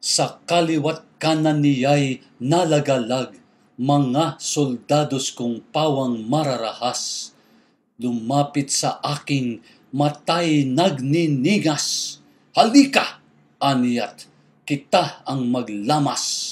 sa kaliwat kanan niya'y nalagalag mga soldados kong pawang mararahas. Lumapit sa akin matay nagniningas. Halika, aniyat, kita ang maglamas.